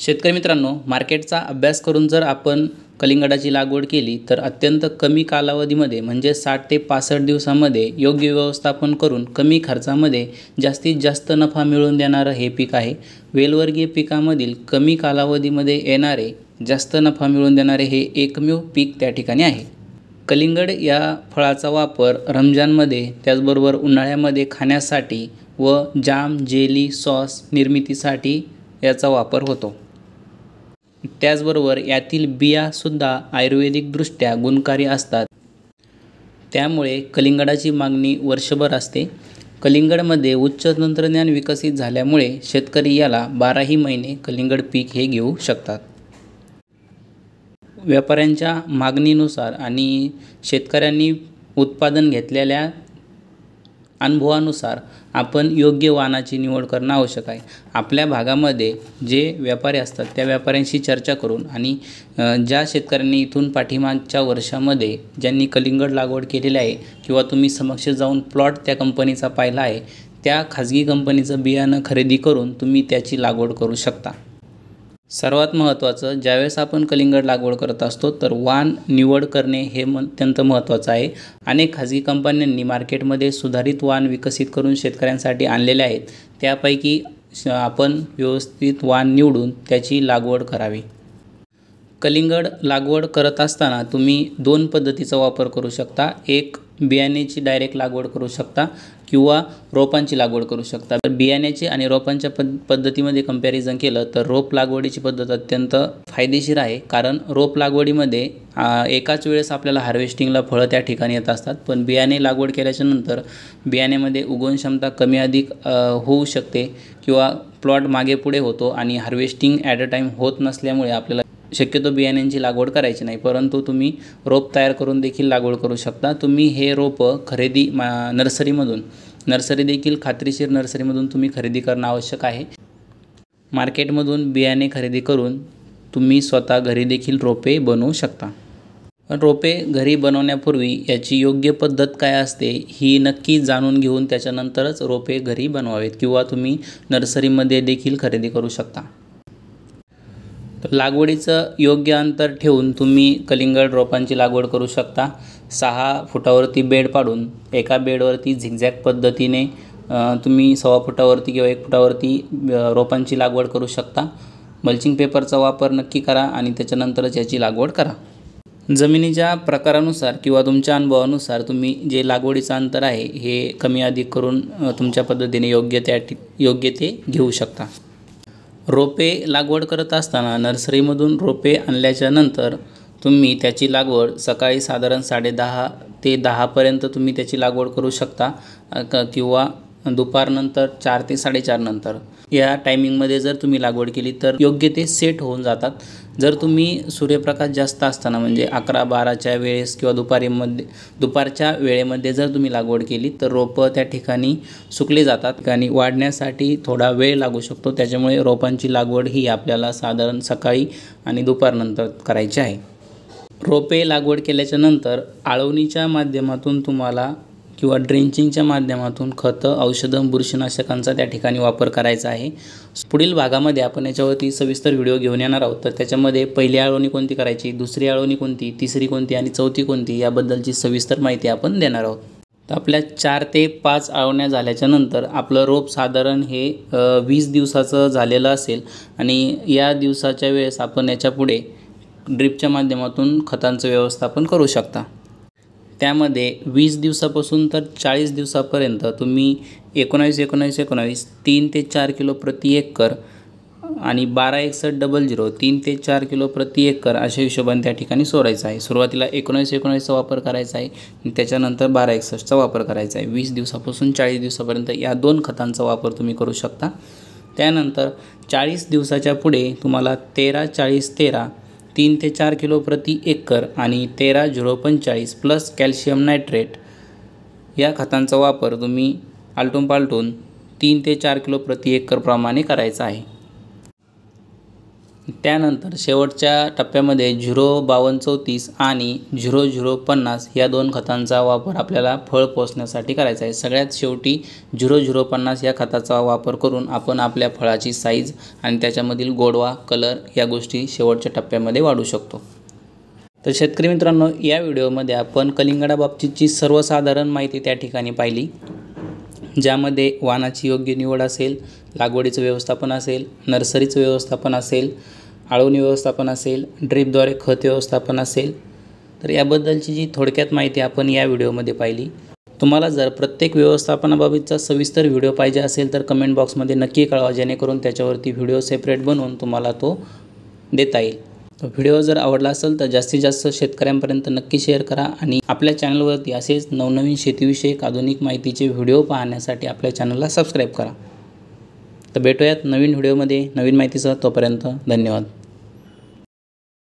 शेतकरी मित्रांनो मार्केटचा अभ्यास करून जर आपण कलिंगडाची लागवड केली तर अत्यंत कमी कालावधीमध्ये म्हणजे साठ ते पासष्ट दिवसामध्ये योग्य व्यवस्थापन करून कमी खर्चामध्ये जास्तीत जास्त नफा मिळवून देणारं हे पीक आहे वेलवर्गीय पिकामधील कमी कालावधीमध्ये येणारे जास्त नफा मिळवून देणारे हे एकमेव पीक त्या ठिकाणी आहे कलिंगड या फळाचा वापर रमजानमध्ये त्याचबरोबर उन्हाळ्यामध्ये खाण्यासाठी व जाम जेली सॉस निर्मितीसाठी याचा वापर होतो त्याचबरोबर यातील बियासुद्धा आयुर्वेदिकदृष्ट्या गुणकारी असतात त्यामुळे कलिंगडाची मागणी वर्षभर असते कलिंगडमध्ये उच्च तंत्रज्ञान विकसित झाल्यामुळे शेतकरी याला बाराही महिने कलिंगड पीक हे घेऊ शकतात व्यापाऱ्यांच्या मागणीनुसार आणि शेतकऱ्यांनी उत्पादन घेतलेल्या अनुभवानुसार आपण योग्य वाहनाची निवड करणं आवश्यक आहे आपल्या भागामध्ये जे व्यापारी असतात त्या व्यापाऱ्यांशी चर्चा करून आणि ज्या शेतकऱ्यांनी इथून पाठीमागच्या वर्षामध्ये ज्यांनी कलिंगड लागवड केलेली आहे किंवा तुम्ही समक्ष जाऊन प्लॉट त्या कंपनीचा पाहिला आहे त्या खाजगी कंपनीचं बियाणं खरेदी करून तुम्ही त्याची लागवड करू शकता सर्वात महत्त्वाचं ज्यावेळेस आपण कलिंगड लागवड करत असतो तर वान निवड करणे हे म अत्यंत महत्त्वाचं आहे अनेक खाजगी कंपन्यांनी मार्केटमध्ये सुधारित वान विकसित करून शेतकऱ्यांसाठी आणलेले आहेत त्यापैकी आपण व्यवस्थित वान निवडून त्याची लागवड करावी कलिंगड लागवड करत असताना तुम्ही दोन पद्धतीचा वापर करू शकता एक बियाण्याची डायरेक्ट लागवड करू शकता किंवा रोपांची लागवड करू शकता तर बियाण्याची आणि रोपांच्या पद पद्धतीमध्ये कम्पॅरिझन केलं तर रोप लागवडीची पद्धत अत्यंत फायदेशीर आहे कारण रोप लागवडीमध्ये एकाच वेळेस आपल्याला हार्वेस्टिंगला फळं त्या ठिकाणी येत असतात पण बियाणे लागवड केल्याच्यानंतर बियाण्यामध्ये उगवण क्षमता कमी अधिक होऊ शकते किंवा प्लॉट मागे पुढे होतो आणि हार्वेस्टिंग ॲट अ टाईम होत नसल्यामुळे आपल्याला शक्यतो बियाण्यांची लागवड करायची नाही परंतु तुम्ही रोप तयार करून देखील लागवड करू शकता तुम्ही हे रोपं खरेदी मा नर्सरीमधून नर्सरी देखील खात्रीशीर नर्सरीमधून तुम्ही खरेदी करणं आवश्यक आहे मार्केटमधून बियाणे खरेदी करून तुम्ही स्वतः घरी देखील रोपे बनवू शकता रोपे घरी बनवण्यापूर्वी याची योग्य पद्धत काय असते ही नक्की जाणून घेऊन त्याच्यानंतरच रोपे घरी बनवावेत किंवा तुम्ही नर्सरीमध्ये देखील खरेदी करू शकता तर लागवडीचं योग्य अंतर ठेवून तुम्ही कलिंगड रोपांची लागवड करू शकता सहा फुटावरती बेड पाडून एका बेडवरती झिगझॅग पद्धतीने तुम्ही सव्वा फुटावरती किंवा एक फुटावरती रोपांची लागवड करू शकता मल्चिंग पेपरचा वापर नक्की करा आणि त्याच्यानंतरच याची लागवड करा जमिनीच्या प्रकारानुसार किंवा तुमच्या अनुभवानुसार तुम्ही जे लागवडीचं अंतर आहे हे कमी अधिक करून तुमच्या पद्धतीने योग्य त्या योग्य ते घेऊ शकता रोपे लागवड करत असताना नर्सरीमधून रोपे आणल्याच्या नंतर तुम्ही त्याची लागवड सकाळी साधारण दहा ते दहापर्यंत तुम्ही त्याची लागवड करू शकता क किंवा दुपारनंतर चार ते साडेचारनंतर या टायमिंगमध्ये जर तुम्ही लागवड केली तर योग्य ते सेट होऊन जातात जर तुम्ही सूर्यप्रकाश जास्त असताना म्हणजे अकरा बाराच्या वेळेस किंवा दुपारीमध्ये दुपारच्या वेळेमध्ये जर तुम्ही लागवड केली तर रोपं त्या ठिकाणी सुकली जातात आणि वाढण्यासाठी थोडा वेळ लागू शकतो त्याच्यामुळे रोपांची लागवड ही आपल्याला साधारण सकाळी आणि दुपारनंतर करायची आहे रोपे लागवड केल्याच्या नंतर आळवणीच्या माध्यमातून तुम्हाला किंवा ड्रेंचिंगच्या माध्यमातून खतं औषधं बुरशीनाशकांचा त्या ठिकाणी वापर करायचा आहे पुढील भागामध्ये आपण याच्यावरती सविस्तर व्हिडिओ घेऊन येणार आहोत तर त्याच्यामध्ये पहिली आळवणी कोणती करायची दुसरी आळवणी कोणती तिसरी कोणती आणि चौथी कोणती याबद्दलची सविस्तर माहिती आपण देणार आहोत तर आपल्या चार ते पाच आळवण्या झाल्याच्या नंतर आपलं रोप साधारण हे वीस दिवसाचं झालेलं असेल आणि या दिवसाच्या वेळेस आपण याच्यापुढे ड्रिपच्या माध्यमातून खतांचं व्यवस्थापन करू शकता त्यामध्ये वीस दिवसापासून तर चाळीस दिवसापर्यंत तुम्ही एकोणावीस एकोणावीस एकोणावीस तीन ते चार किलो प्रति एकर आणि बारा एकसष्ट डबल झिरो तीन ते चार किलो प्रति एकर अशा हिशोबाने त्या ठिकाणी सोडायचं आहे सुरुवातीला एकोणावीस एकोणावीसचा वापर करायचा आहे त्याच्यानंतर बारा एकसष्टचा वापर करायचा आहे वीस दिवसापासून चाळीस दिवसापर्यंत या दोन खतांचा वापर तुम्ही करू शकता त्यानंतर चाळीस दिवसाच्या पुढे तुम्हाला तेरा चाळीस तेरा तीन ते चार किलो प्रति एकर आणि तेरा झिरो पंचेचाळीस प्लस कॅल्शियम नायट्रेट या खतांचा वापर तुम्ही आलटून पालटून तीन ते चार किलो प्रति एकरप्रमाणे करायचा आहे त्यानंतर शेवटच्या टप्प्यामध्ये झिरो बावन्न चौतीस आणि झिरो झिरो पन्नास या दोन खतांचा वापर आपल्याला फळ पोचण्यासाठी करायचा आहे सगळ्यात शेवटी झिरो झिरो पन्नास या खताचा वापर करून आपण आपल्या फळाची साईज आणि त्याच्यामधील गोडवा कलर या गोष्टी शेवटच्या टप्प्यामध्ये वाढू शकतो तर शेतकरी मित्रांनो या व्हिडिओमध्ये आपण कलिंगडाबाबतीतची सर्वसाधारण माहिती त्या ठिकाणी पाहिली ज्यामध्ये वाहनाची योग्य निवड असेल लागवडीचं व्यवस्थापन असेल नर्सरीचं व्यवस्थापन असेल आळवणी व्यवस्थापन असेल ड्रीपद्वारे खत व्यवस्थापन असेल तर याबद्दलची जी थोडक्यात माहिती आपण या व्हिडिओमध्ये पाहिली तुम्हाला जर प्रत्येक व्यवस्थापनाबाबतचा सविस्तर व्हिडिओ पाहिजे असेल तर कमेंट बॉक्समध्ये नक्की कळवा जेणेकरून त्याच्यावरती व्हिडिओ सेपरेट बनवून तुम्हाला तो देता येईल व्हिडिओ जर आवडला असेल तर जास्तीत जास्त शेतकऱ्यांपर्यंत नक्की शेअर करा आणि आपल्या चॅनलवरती असेच नवनवीन शेतीविषयक आधुनिक माहितीचे व्हिडिओ पाहण्यासाठी आपल्या चॅनलला सबस्क्राईब करा तर भेटूयात नवीन व्हिडिओमध्ये नवीन माहितीसह तोपर्यंत धन्यवाद